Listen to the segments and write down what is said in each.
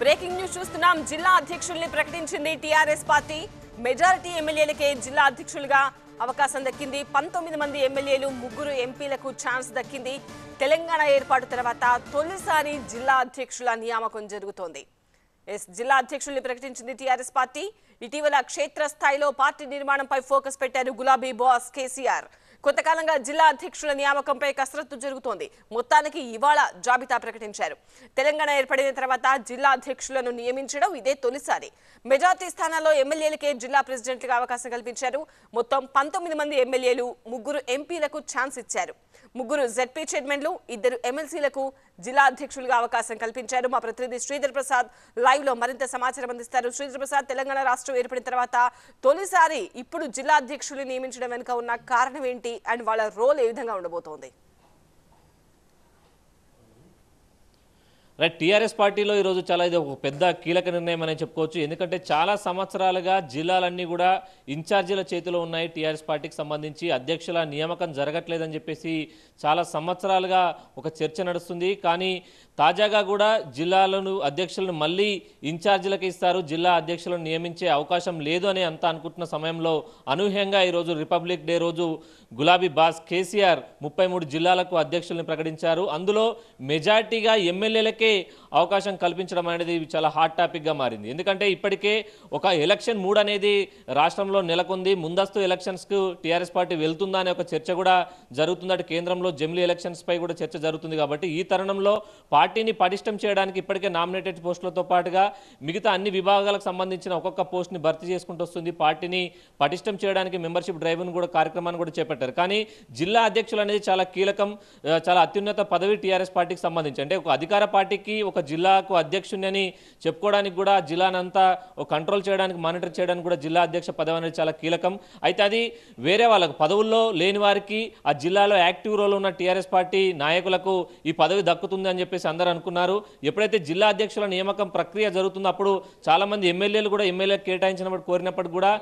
breaking news చూస్తున్నాం జిల్లా అధ్యక్షుల్ని ప్రకటించింది టీఆర్ఎస్ పార్టీ మెజారిటీ ఎమ్మెల్యేలకే జిల్లా అధ్యక్షులుగా అవకాశం దక్కింది పంతొమ్మిది మంది ఎమ్మెల్యేలు ముగ్గురు ఎంపీలకు ఛాన్స్ దక్కింది తెలంగాణ ఏర్పాటు తర్వాత తొలిసారి జిల్లా అధ్యక్షుల నియామకం జరుగుతోంది ఎస్ జిల్లా అధ్యక్షుల్ని ప్రకటించింది టీఆర్ఎస్ పార్టీ ఇటీవల క్షేత్రస్థాయిలో పార్టీ నిర్మాణంపై ఫోకస్ పెట్టారు గులాబీ బాస్ కేసీఆర్ కొంతకాలంగా జిల్లా అధ్యక్షుల నియామకంపై కసరత్తు జరుగుతోంది మొత్తానికి ఇవాళ జాబితా ప్రకటించారు తెలంగాణ ఏర్పడిన తర్వాత జిల్లా అధ్యక్షులను నియమించడం ఇదే తొలిసారి మెజార్టీ స్థానాల్లో ఎమ్మెల్యేలకే జిల్లా ప్రెసిడెంట్లుగా అవకాశం కల్పించారు మొత్తం పంతొమ్మిది మంది ఎమ్మెల్యేలు ముగ్గురు ఎంపీలకు ఛాన్స్ ఇచ్చారు ముగ్గురు జెడ్పీ చైర్మన్లు ఇద్దరు ఎమ్మెల్సీలకు జిల్లా అధ్యక్షులుగా అవకాశం కల్పించారు మా ప్రతినిధి శ్రీధర్ ప్రసాద్ లైవ్ లో మరింత సమాచారం అందిస్తారు శ్రీధర్ ప్రసాద్ తెలంగాణ రాష్ట్రం ఏర్పడిన తర్వాత తొలిసారి ఇప్పుడు జిల్లా అధ్యక్షులు నియమించడం వెనుక ఉన్న కారణం ఏంటి అండ్ వాళ్ళ రోల్ ఏ విధంగా ఉండబోతోంది రైట్ టీఆర్ఎస్ పార్టీలో ఈరోజు చాలా ఇది ఒక పెద్ద కీలక నిర్ణయం అని చెప్పుకోవచ్చు ఎందుకంటే చాలా సంవత్సరాలుగా జిల్లాలన్నీ కూడా ఇన్ఛార్జీల చేతిలో ఉన్నాయి టీఆర్ఎస్ పార్టీకి సంబంధించి అధ్యక్షుల నియామకం జరగట్లేదని చెప్పేసి చాలా సంవత్సరాలుగా ఒక చర్చ నడుస్తుంది కానీ తాజాగా కూడా జిల్లాలను అధ్యక్షులను మళ్ళీ ఇన్ఛార్జీలకు ఇస్తారు జిల్లా అధ్యక్షులను నియమించే అవకాశం లేదు అని అంతా అనుకుంటున్న సమయంలో అనూహ్యంగా ఈరోజు రిపబ్లిక్ డే రోజు గులాబీ బాస్ కేసీఆర్ ముప్పై జిల్లాలకు అధ్యక్షులను ప్రకటించారు అందులో మెజార్టీగా ఎమ్మెల్యేలకే ఇప్పటికే అవకాశం కల్పించడం అనేది చాలా హాట్ టాపిక్గా మారింది ఎందుకంటే ఇప్పటికే ఒక ఎలక్షన్ మూడ్ అనేది రాష్ట్రంలో నెలకొంది ముందస్తు ఎలక్షన్స్కు టీఆర్ఎస్ పార్టీ వెళ్తుందా అనే ఒక చర్చ కూడా జరుగుతుంది అటు కేంద్రంలో జమిలీ ఎలక్షన్స్పై కూడా చర్చ జరుగుతుంది కాబట్టి ఈ తరుణంలో పార్టీని పటిష్టం చేయడానికి ఇప్పటికే నామినేటెడ్ పోస్టులతో పాటుగా మిగతా అన్ని విభాగాలకు సంబంధించిన ఒక్కొక్క పోస్ట్ని భర్తీ చేసుకుంటూ వస్తుంది పార్టీని పటిష్టం చేయడానికి మెంబర్షిప్ డ్రైవ్ను కూడా కార్యక్రమాన్ని కూడా చేపట్టారు కానీ జిల్లా అధ్యక్షులు అనేది చాలా కీలకం చాలా అత్యున్నత పదవి టీఆర్ఎస్ పార్టీకి సంబంధించి అంటే ఒక అధికార పార్టీ పార్టీకి ఒక జిల్లాకు అధ్యక్షుని చెప్పుకోవడానికి కూడా జిల్లానంతా కంట్రోల్ చేయడానికి మానిటర్ చేయడానికి కూడా జిల్లా అధ్యక్ష పదవి అనేది చాలా కీలకం అయితే అది వేరే వాళ్ళకు పదవుల్లో లేని వారికి ఆ జిల్లాలో యాక్టివ్ రోల్ ఉన్న టీఆర్ఎస్ పార్టీ నాయకులకు ఈ పదవి దక్కుతుంది అని చెప్పేసి అందరూ అనుకున్నారు ఎప్పుడైతే జిల్లా అధ్యక్షుల నియామకం ప్రక్రియ జరుగుతుందో అప్పుడు చాలామంది ఎమ్మెల్యేలు కూడా ఎమ్మెల్యేలకు కేటాయించినప్పుడు కోరినప్పుడు కూడా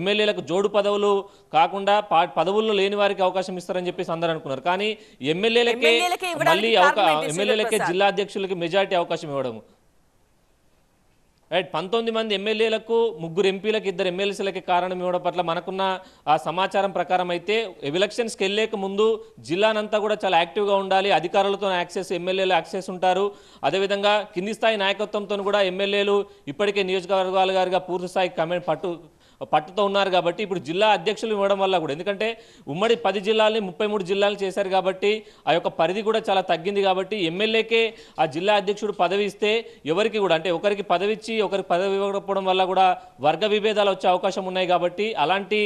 ఎమ్మెల్యేలకు జోడు పదవులు కాకుండా పదవుల్లో లేని వారికి అవకాశం ఇస్తారని చెప్పేసి అందరూ అనుకున్నారు కానీ ఎమ్మెల్యేలకే మళ్ళీ ఎమ్మెల్యేలకే జిల్లా అధ్యక్షులకి మెజారిటీ అవకాశం ఇవ్వడము రైట్ పంతొమ్మిది మంది ఎమ్మెల్యేలకు ముగ్గురు ఎంపీలకు ఇద్దరు ఎమ్మెల్సీలకి కారణం ఇవ్వడం పట్ల మనకున్న ఆ సమాచారం ప్రకారం అయితే ఎలక్షన్స్కి వెళ్ళేక ముందు జిల్లానంతా కూడా చాలా యాక్టివ్గా ఉండాలి అధికారులతో యాక్సెస్ ఎమ్మెల్యేలు యాక్సెస్ ఉంటారు అదేవిధంగా కింది స్థాయి నాయకత్వంతో కూడా ఎమ్మెల్యేలు ఇప్పటికే నియోజకవర్గాలుగా పూర్తి స్థాయి కమెంట్ పట్టు పట్టుతో ఉన్నారు కాబట్టి ఇప్పుడు జిల్లా అధ్యక్షులు ఇవ్వడం వల్ల కూడా ఎందుకంటే ఉమ్మడి పది జిల్లాలని ముప్పై మూడు జిల్లాలు చేశారు కాబట్టి ఆ యొక్క పరిధి కూడా చాలా తగ్గింది కాబట్టి ఎమ్మెల్యేకే ఆ జిల్లా అధ్యక్షుడు పదవి ఇస్తే ఎవరికి కూడా అంటే ఒకరికి పదవి ఇచ్చి ఒకరికి పదవి ఇవ్వకపోవడం వల్ల కూడా వర్గ విభేదాలు వచ్చే అవకాశం ఉన్నాయి కాబట్టి అలాంటి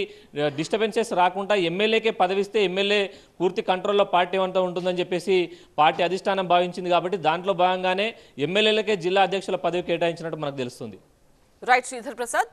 డిస్టర్బెన్సెస్ రాకుండా ఎమ్మెల్యేకే పదవిస్తే ఎమ్మెల్యే పూర్తి కంట్రోల్లో పార్టీ అంతా ఉంటుందని చెప్పేసి పార్టీ అధిష్టానం భావించింది కాబట్టి దాంట్లో భాగంగానే ఎమ్మెల్యేలకే జిల్లా అధ్యక్షుల పదవి కేటాయించినట్టు మనకు తెలుస్తుంది రైట్ శ్రీధర్ ప్రసాద్